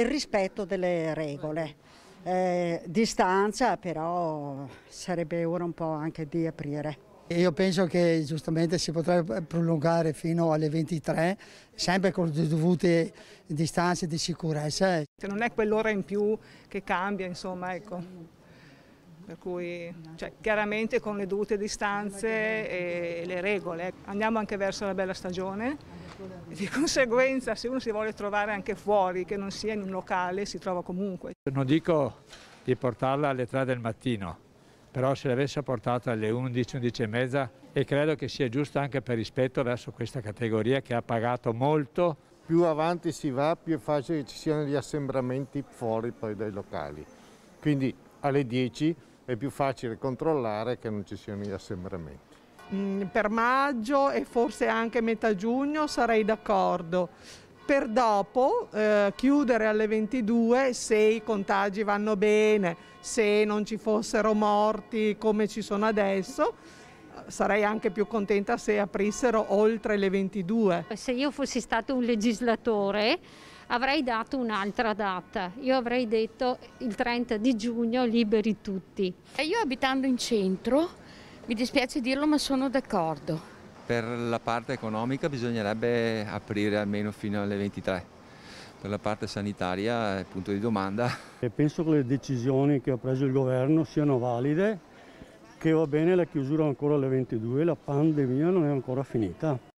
il rispetto delle regole. Eh, distanza però sarebbe ora un po' anche di aprire. Io penso che giustamente si potrebbe prolungare fino alle 23, sempre con le dovute distanze di sicurezza. Se Non è quell'ora in più che cambia, insomma, ecco. Per cui, cioè, chiaramente con le dovute distanze e le regole. Andiamo anche verso la bella stagione Di conseguenza se uno si vuole trovare anche fuori, che non sia in un locale, si trova comunque. Non dico di portarla alle 3 del mattino, però se l'avesse portata alle 11, 11 e mezza e credo che sia giusto anche per rispetto verso questa categoria che ha pagato molto. Più avanti si va, più è facile che ci siano gli assembramenti fuori poi dai locali. Quindi alle 10 è più facile controllare che non ci siano gli assembramenti. Mm, per maggio e forse anche metà giugno sarei d'accordo. Per dopo eh, chiudere alle 22 se i contagi vanno bene, se non ci fossero morti come ci sono adesso, sarei anche più contenta se aprissero oltre le 22. Se io fossi stato un legislatore avrei dato un'altra data, io avrei detto il 30 di giugno liberi tutti. Io abitando in centro mi dispiace dirlo ma sono d'accordo. Per la parte economica bisognerebbe aprire almeno fino alle 23 per la parte sanitaria è punto di domanda. E penso che le decisioni che ha preso il governo siano valide, che va bene la chiusura ancora alle 22, la pandemia non è ancora finita.